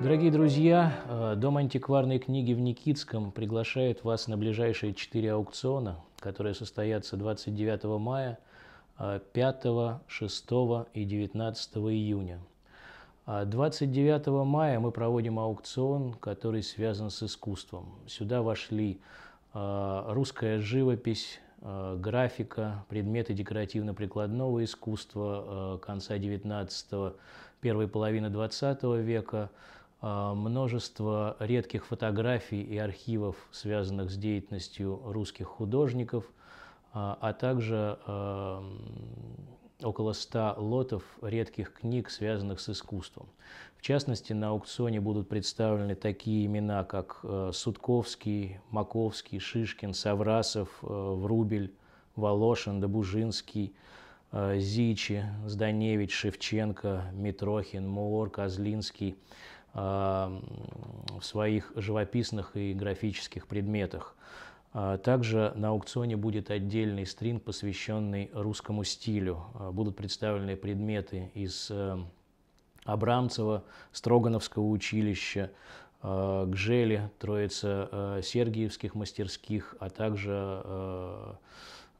Дорогие друзья, э, Дом антикварной книги в Никитском приглашает вас на ближайшие четыре аукциона, которые состоятся 29 мая, 5, э, 6 и 19 июня. 29 э, мая мы проводим аукцион, который связан с искусством. Сюда вошли русская живопись, графика, предметы декоративно-прикладного искусства конца 19 первой половины 20 века – а, множество редких фотографий и архивов, связанных с деятельностью русских художников, а, а также а, около 100 лотов редких книг, связанных с искусством. В частности, на аукционе будут представлены такие имена, как э, Судковский, Маковский, Шишкин, Саврасов, э, Врубель, Волошин, Добужинский, э, Зичи, Зданевич, Шевченко, Митрохин, Моор, Козлинский – в своих живописных и графических предметах. А, также на аукционе будет отдельный стринг, посвященный русскому стилю. А, будут представлены предметы из эм, Абрамцева, Строгановского училища, а, Гжели, Троица э, Сергиевских мастерских, а также э,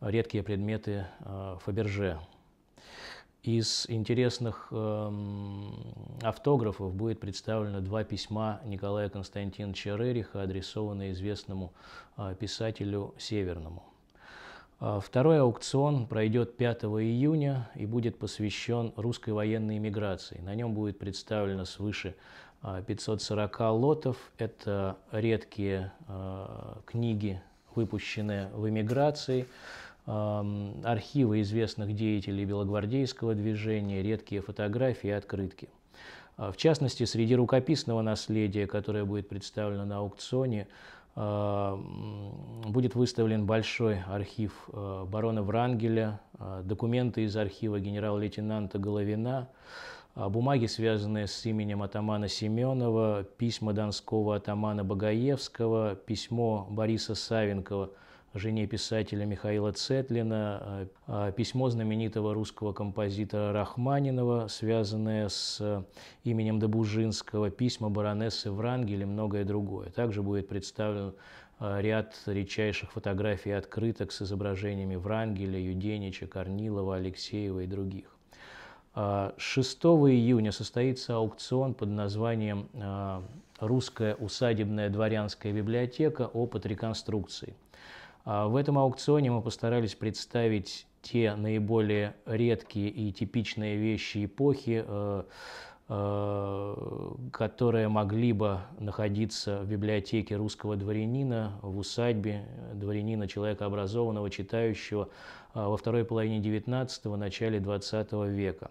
редкие предметы э, Фаберже. Из интересных эм, автографов будет представлено два письма Николая Константиновича Рериха, адресованные известному а, писателю Северному. А, второй аукцион пройдет 5 июня и будет посвящен русской военной миграции. На нем будет представлено свыше 540 а, лотов. Это редкие книги, выпущенные в эмиграции архивы известных деятелей белогвардейского движения, редкие фотографии и открытки. А, в частности, среди рукописного наследия, которое будет представлено на аукционе, а, будет выставлен большой архив а, барона Врангеля, документы из архива генерал-лейтенанта Головина, бумаги, связанные с именем атамана Семенова, письма донского атамана Багаевского, письмо Бориса Савенкова – жене писателя Михаила Цетлина, а, а, письмо знаменитого русского композитора Рахманинова, связанное с э, именем Добужинского, письма баронессы Врангель и многое другое. Также будет представлен а, ряд редчайших фотографий и открыток с изображениями Врангеля, Юденича, Корнилова, Алексеева и других. 6 июня состоится аукцион под названием «Русская усадебная дворянская библиотека. Опыт реконструкции». А, в этом аукционе мы постарались представить те наиболее редкие и типичные вещи эпохи, э, э, которые могли бы находиться в библиотеке русского дворянина, в усадьбе дворянина, человека образованного, читающего а, во второй половине XIX – начале XX века.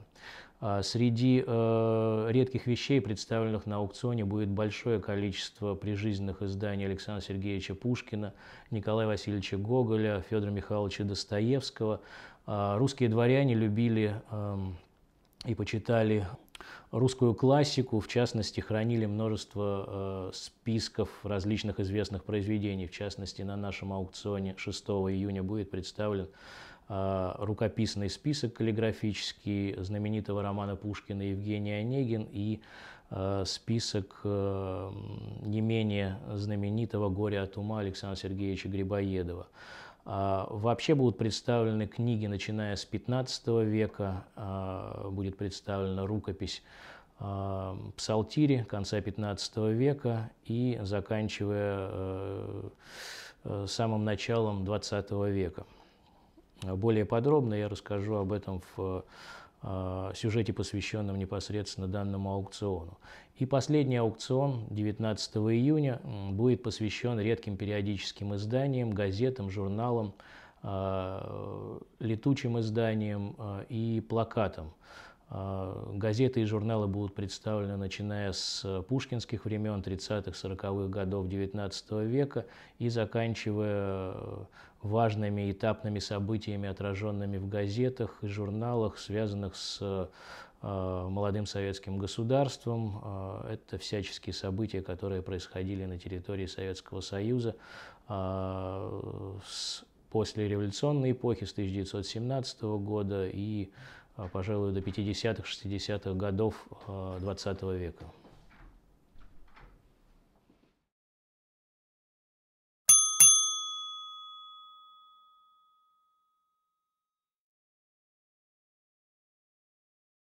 А среди э, редких вещей, представленных на аукционе, будет большое количество прижизненных изданий Александра Сергеевича Пушкина, Николая Васильевича Гоголя, Федора Михайловича Достоевского. А русские дворяне любили эм, и почитали русскую классику, в частности, хранили множество э, списков различных известных произведений. В частности, на нашем аукционе 6 июня будет представлен а, рукописный список каллиграфический знаменитого романа Пушкина «Евгений Онегин» и а, список а, не менее знаменитого «Горе от ума» Александра Сергеевича Грибоедова. Вообще будут представлены книги, начиная с 15 века, будет представлена рукопись псалтири конца 15 века и заканчивая самым началом 20 века. Более подробно я расскажу об этом в э, сюжете, посвященном непосредственно данному аукциону. И последний аукцион 19 июня будет посвящен редким периодическим изданиям, газетам, журналам, э, летучим изданиям э, и плакатам. А, газеты и журналы будут представлены начиная с э, пушкинских времен, 30-х, 40-х годов XIX века и заканчивая э, важными этапными событиями, отраженными в газетах и журналах, связанных с э, молодым советским государством. А, это всяческие события, которые происходили на территории Советского Союза а, с революционной эпохи, с 1917 года и а, пожалуй, до 50-х, 60-х годов XX а, века.